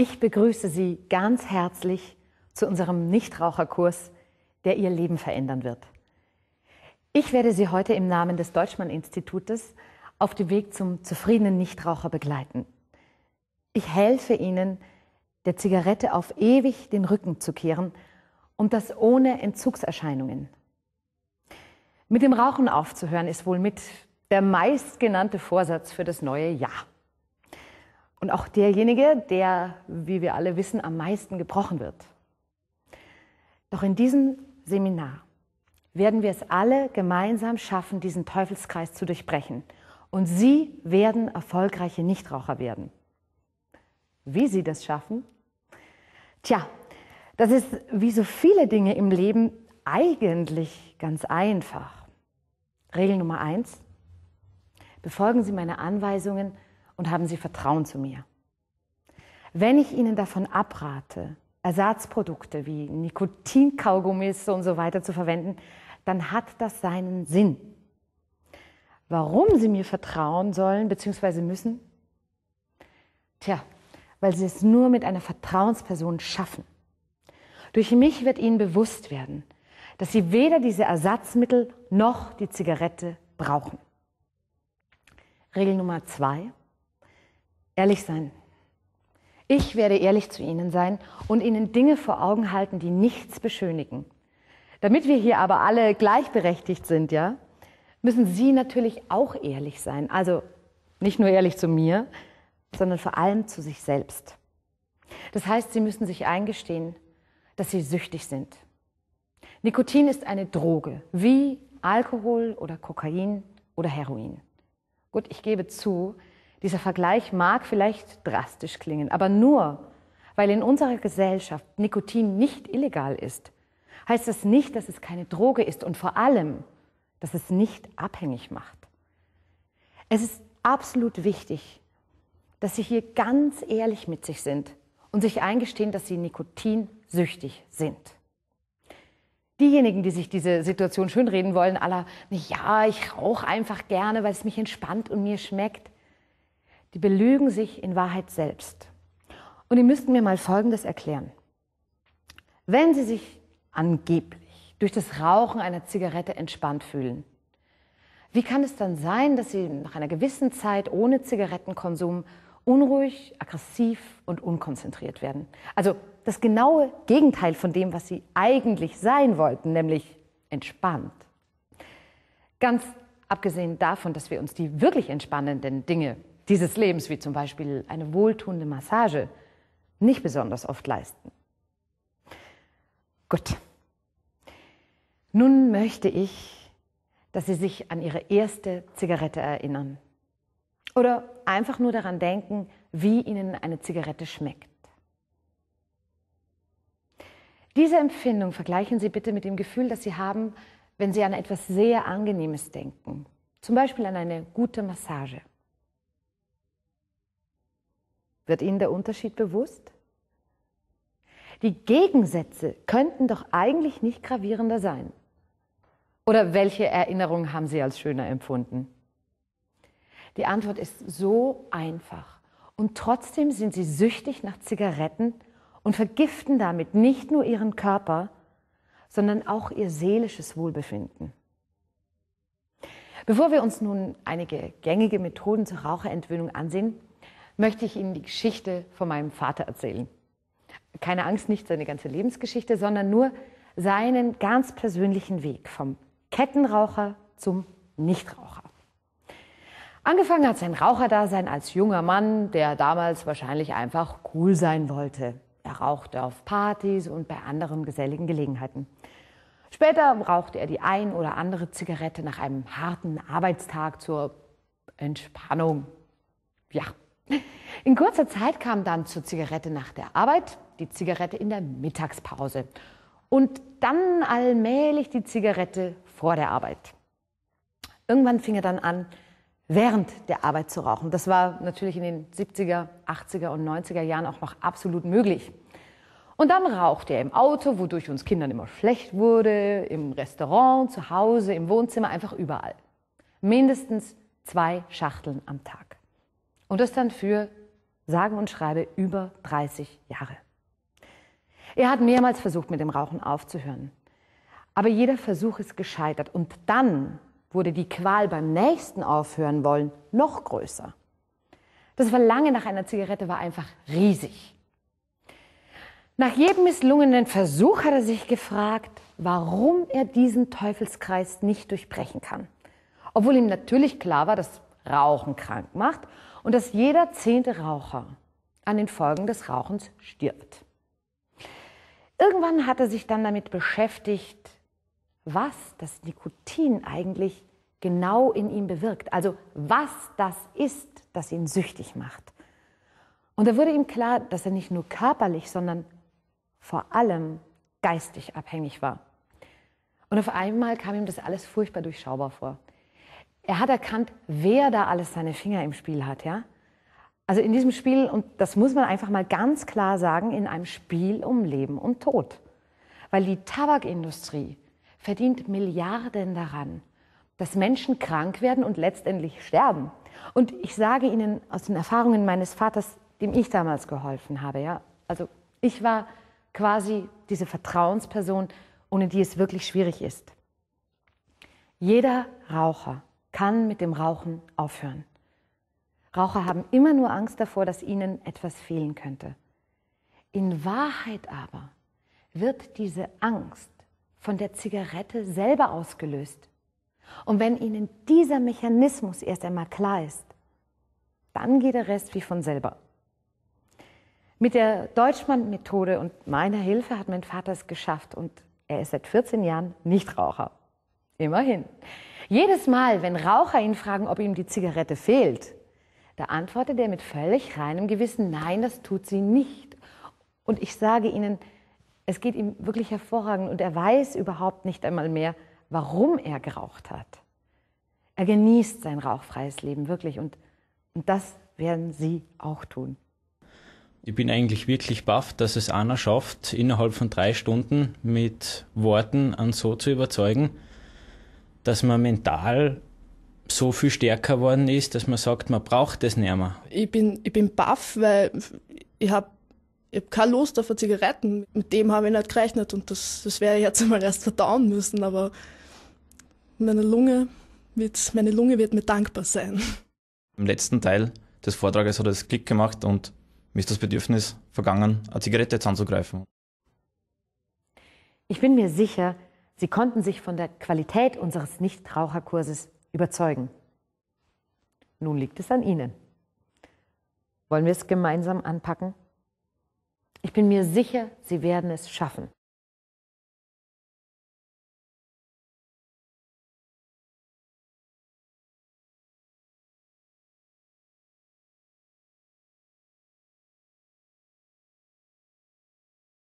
Ich begrüße Sie ganz herzlich zu unserem Nichtraucherkurs, der Ihr Leben verändern wird. Ich werde Sie heute im Namen des Deutschmann-Institutes auf dem Weg zum zufriedenen Nichtraucher begleiten. Ich helfe Ihnen, der Zigarette auf ewig den Rücken zu kehren und das ohne Entzugserscheinungen. Mit dem Rauchen aufzuhören ist wohl mit der meistgenannte Vorsatz für das neue Jahr und auch derjenige, der, wie wir alle wissen, am meisten gebrochen wird. Doch in diesem Seminar werden wir es alle gemeinsam schaffen, diesen Teufelskreis zu durchbrechen. Und Sie werden erfolgreiche Nichtraucher werden. Wie Sie das schaffen? Tja, das ist wie so viele Dinge im Leben eigentlich ganz einfach. Regel Nummer eins. Befolgen Sie meine Anweisungen und haben Sie Vertrauen zu mir. Wenn ich Ihnen davon abrate, Ersatzprodukte wie Nikotinkaugummis und so weiter zu verwenden, dann hat das seinen Sinn. Warum Sie mir vertrauen sollen bzw. müssen? Tja, weil Sie es nur mit einer Vertrauensperson schaffen. Durch mich wird Ihnen bewusst werden, dass Sie weder diese Ersatzmittel noch die Zigarette brauchen. Regel Nummer zwei ehrlich sein. Ich werde ehrlich zu Ihnen sein und Ihnen Dinge vor Augen halten, die nichts beschönigen. Damit wir hier aber alle gleichberechtigt sind, ja, müssen Sie natürlich auch ehrlich sein. Also nicht nur ehrlich zu mir, sondern vor allem zu sich selbst. Das heißt, Sie müssen sich eingestehen, dass Sie süchtig sind. Nikotin ist eine Droge, wie Alkohol oder Kokain oder Heroin. Gut, ich gebe zu, dieser Vergleich mag vielleicht drastisch klingen, aber nur weil in unserer Gesellschaft Nikotin nicht illegal ist, heißt das nicht, dass es keine Droge ist und vor allem, dass es nicht abhängig macht. Es ist absolut wichtig, dass Sie hier ganz ehrlich mit sich sind und sich eingestehen, dass Sie nikotinsüchtig sind. Diejenigen, die sich diese Situation schönreden wollen, aller, ja, ich rauche einfach gerne, weil es mich entspannt und mir schmeckt, die belügen sich in Wahrheit selbst. Und die müssten mir mal Folgendes erklären. Wenn sie sich angeblich durch das Rauchen einer Zigarette entspannt fühlen, wie kann es dann sein, dass sie nach einer gewissen Zeit ohne Zigarettenkonsum unruhig, aggressiv und unkonzentriert werden? Also das genaue Gegenteil von dem, was sie eigentlich sein wollten, nämlich entspannt. Ganz abgesehen davon, dass wir uns die wirklich entspannenden Dinge dieses Lebens, wie zum Beispiel eine wohltuende Massage, nicht besonders oft leisten. Gut. Nun möchte ich, dass Sie sich an Ihre erste Zigarette erinnern. Oder einfach nur daran denken, wie Ihnen eine Zigarette schmeckt. Diese Empfindung vergleichen Sie bitte mit dem Gefühl, das Sie haben, wenn Sie an etwas sehr Angenehmes denken. Zum Beispiel an eine gute Massage. Wird Ihnen der Unterschied bewusst? Die Gegensätze könnten doch eigentlich nicht gravierender sein. Oder welche Erinnerung haben Sie als schöner empfunden? Die Antwort ist so einfach. Und trotzdem sind Sie süchtig nach Zigaretten und vergiften damit nicht nur Ihren Körper, sondern auch Ihr seelisches Wohlbefinden. Bevor wir uns nun einige gängige Methoden zur Raucherentwöhnung ansehen, möchte ich Ihnen die Geschichte von meinem Vater erzählen. Keine Angst, nicht seine ganze Lebensgeschichte, sondern nur seinen ganz persönlichen Weg vom Kettenraucher zum Nichtraucher. Angefangen hat sein Raucherdasein als junger Mann, der damals wahrscheinlich einfach cool sein wollte. Er rauchte auf Partys und bei anderen geselligen Gelegenheiten. Später rauchte er die ein oder andere Zigarette nach einem harten Arbeitstag zur Entspannung. Ja, in kurzer Zeit kam dann zur Zigarette nach der Arbeit, die Zigarette in der Mittagspause und dann allmählich die Zigarette vor der Arbeit. Irgendwann fing er dann an, während der Arbeit zu rauchen. Das war natürlich in den 70er, 80er und 90er Jahren auch noch absolut möglich. Und dann rauchte er im Auto, wodurch uns Kindern immer schlecht wurde, im Restaurant, zu Hause, im Wohnzimmer, einfach überall. Mindestens zwei Schachteln am Tag. Und das dann für, sagen und schreibe, über 30 Jahre. Er hat mehrmals versucht, mit dem Rauchen aufzuhören. Aber jeder Versuch ist gescheitert. Und dann wurde die Qual beim nächsten Aufhören wollen noch größer. Das Verlangen nach einer Zigarette war einfach riesig. Nach jedem misslungenen Versuch hat er sich gefragt, warum er diesen Teufelskreis nicht durchbrechen kann. Obwohl ihm natürlich klar war, dass Rauchen krank macht und dass jeder zehnte Raucher an den Folgen des Rauchens stirbt. Irgendwann hat er sich dann damit beschäftigt, was das Nikotin eigentlich genau in ihm bewirkt, also was das ist, das ihn süchtig macht. Und da wurde ihm klar, dass er nicht nur körperlich, sondern vor allem geistig abhängig war. Und auf einmal kam ihm das alles furchtbar durchschaubar vor er hat erkannt, wer da alles seine Finger im Spiel hat, ja. Also in diesem Spiel, und das muss man einfach mal ganz klar sagen, in einem Spiel um Leben und Tod. Weil die Tabakindustrie verdient Milliarden daran, dass Menschen krank werden und letztendlich sterben. Und ich sage Ihnen aus den Erfahrungen meines Vaters, dem ich damals geholfen habe, ja. Also ich war quasi diese Vertrauensperson, ohne die es wirklich schwierig ist. Jeder Raucher kann mit dem Rauchen aufhören. Raucher haben immer nur Angst davor, dass ihnen etwas fehlen könnte. In Wahrheit aber wird diese Angst von der Zigarette selber ausgelöst. Und wenn ihnen dieser Mechanismus erst einmal klar ist, dann geht der Rest wie von selber. Mit der Deutschmann-Methode und meiner Hilfe hat mein Vater es geschafft und er ist seit 14 Jahren Nichtraucher. Immerhin. Jedes Mal, wenn Raucher ihn fragen, ob ihm die Zigarette fehlt, da antwortet er mit völlig reinem Gewissen, nein, das tut sie nicht. Und ich sage Ihnen, es geht ihm wirklich hervorragend und er weiß überhaupt nicht einmal mehr, warum er geraucht hat. Er genießt sein rauchfreies Leben wirklich und, und das werden Sie auch tun. Ich bin eigentlich wirklich baff, dass es Anna schafft, innerhalb von drei Stunden mit Worten an so zu überzeugen, dass man mental so viel stärker geworden ist, dass man sagt, man braucht das nicht mehr. Ich bin, ich bin baff, weil ich habe ich hab keine Lust auf Zigaretten. Mit dem habe ich nicht gerechnet und das, das wäre ich jetzt einmal erst verdauen müssen, aber meine Lunge wird, meine Lunge wird mir dankbar sein. Im letzten Teil des Vortrages hat er das Klick gemacht und mir ist das Bedürfnis vergangen, eine Zigarette jetzt anzugreifen. Ich bin mir sicher, Sie konnten sich von der Qualität unseres Nichtraucherkurses überzeugen. Nun liegt es an Ihnen. Wollen wir es gemeinsam anpacken? Ich bin mir sicher, Sie werden es schaffen.